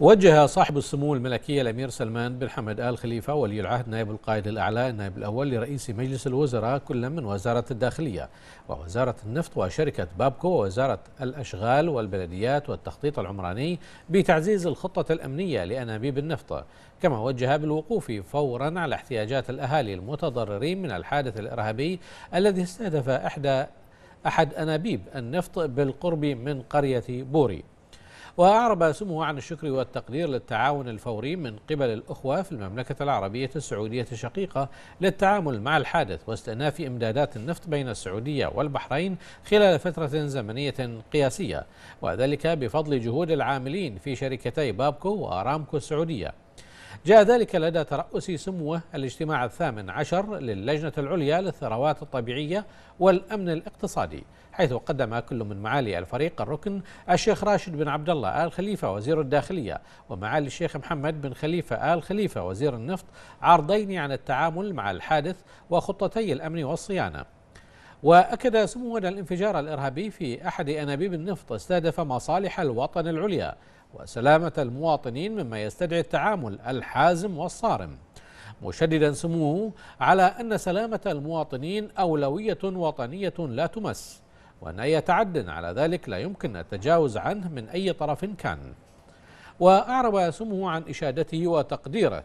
وجه صاحب السمو الملكية الأمير سلمان بن حمد آل خليفة ولي العهد نائب القائد الأعلى النائب الأول لرئيس مجلس الوزراء كل من وزارة الداخلية ووزارة النفط وشركة بابكو ووزارة الأشغال والبلديات والتخطيط العمراني بتعزيز الخطة الأمنية لأنابيب النفط كما وجه بالوقوف فورا على احتياجات الأهالي المتضررين من الحادث الإرهابي الذي استهدف إحدى أحد أنابيب النفط بالقرب من قرية بوري وأعرب سموه عن الشكر والتقدير للتعاون الفوري من قبل الأخوة في المملكة العربية السعودية الشقيقة للتعامل مع الحادث واستئناف إمدادات النفط بين السعودية والبحرين خلال فترة زمنية قياسية وذلك بفضل جهود العاملين في شركتي بابكو وأرامكو السعودية جاء ذلك لدى ترأس سموه الاجتماع الثامن عشر للجنة العليا للثروات الطبيعية والأمن الاقتصادي حيث قدم كل من معالي الفريق الركن الشيخ راشد بن عبد الله آل خليفة وزير الداخلية ومعالي الشيخ محمد بن خليفة آل خليفة وزير النفط عرضين عن التعامل مع الحادث وخطتي الأمن والصيانة وأكد سمو أن الانفجار الإرهابي في أحد أنابيب النفط استهدف مصالح الوطن العليا وسلامة المواطنين مما يستدعي التعامل الحازم والصارم مشددا سموه على أن سلامة المواطنين أولوية وطنية لا تمس وأن أي تعد على ذلك لا يمكن التجاوز عنه من أي طرف كان وأعرب سموه عن إشادته وتقديره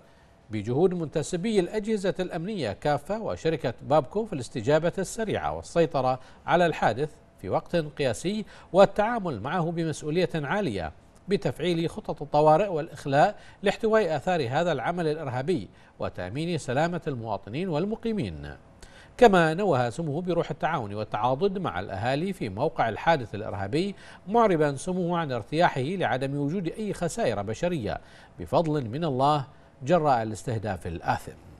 بجهود منتسبي الأجهزة الأمنية كافة وشركة بابكو في الاستجابة السريعة والسيطرة على الحادث في وقت قياسي والتعامل معه بمسؤولية عالية بتفعيل خطط الطوارئ والإخلاء لاحتواء آثار هذا العمل الإرهابي وتأمين سلامة المواطنين والمقيمين كما نوه سموه بروح التعاون والتعاضد مع الأهالي في موقع الحادث الإرهابي معربا سموه عن ارتياحه لعدم وجود أي خسائر بشرية بفضل من الله جراء الاستهداف الآثم